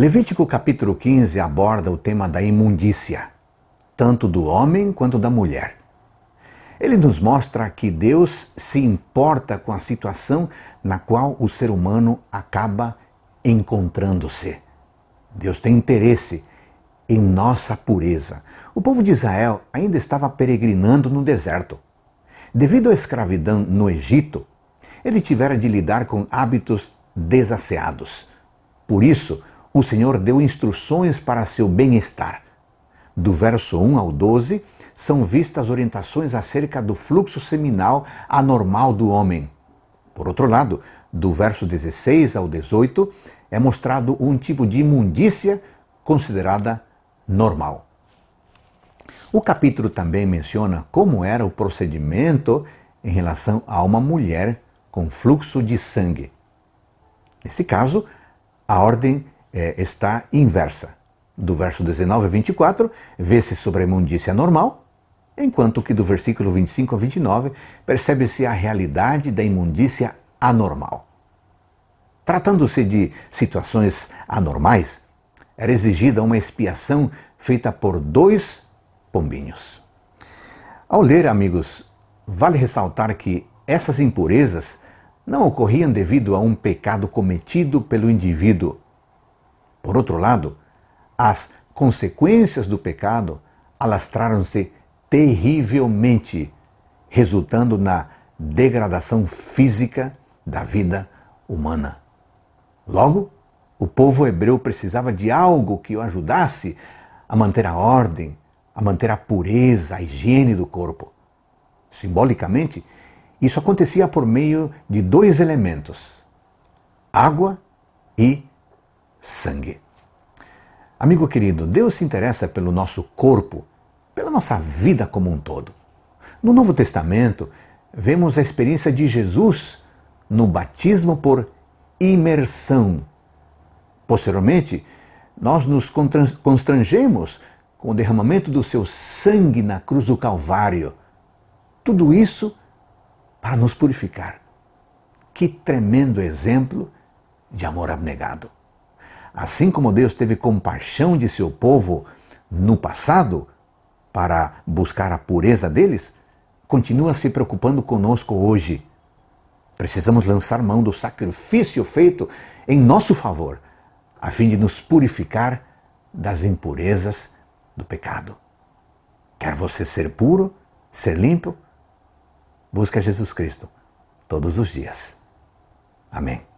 Levítico capítulo 15 aborda o tema da imundícia, tanto do homem quanto da mulher. Ele nos mostra que Deus se importa com a situação na qual o ser humano acaba encontrando-se. Deus tem interesse em nossa pureza. O povo de Israel ainda estava peregrinando no deserto. Devido à escravidão no Egito, ele tivera de lidar com hábitos desaceados. Por isso, o Senhor deu instruções para seu bem-estar. Do verso 1 ao 12, são vistas orientações acerca do fluxo seminal anormal do homem. Por outro lado, do verso 16 ao 18, é mostrado um tipo de imundícia considerada normal. O capítulo também menciona como era o procedimento em relação a uma mulher com fluxo de sangue. Nesse caso, a ordem é, está inversa. Do verso 19 a 24, vê-se sobre a imundícia normal, enquanto que do versículo 25 a 29 percebe-se a realidade da imundícia anormal. Tratando-se de situações anormais, era exigida uma expiação feita por dois pombinhos. Ao ler, amigos, vale ressaltar que essas impurezas não ocorriam devido a um pecado cometido pelo indivíduo, por outro lado, as consequências do pecado alastraram-se terrivelmente, resultando na degradação física da vida humana. Logo, o povo hebreu precisava de algo que o ajudasse a manter a ordem, a manter a pureza, a higiene do corpo. Simbolicamente, isso acontecia por meio de dois elementos: água e sangue. Amigo querido, Deus se interessa pelo nosso corpo, pela nossa vida como um todo. No Novo Testamento, vemos a experiência de Jesus no batismo por imersão. Posteriormente, nós nos constrangemos com o derramamento do seu sangue na cruz do Calvário. Tudo isso para nos purificar. Que tremendo exemplo de amor abnegado! Assim como Deus teve compaixão de seu povo no passado para buscar a pureza deles, continua se preocupando conosco hoje. Precisamos lançar mão do sacrifício feito em nosso favor, a fim de nos purificar das impurezas do pecado. Quer você ser puro, ser limpo? Busca Jesus Cristo todos os dias. Amém.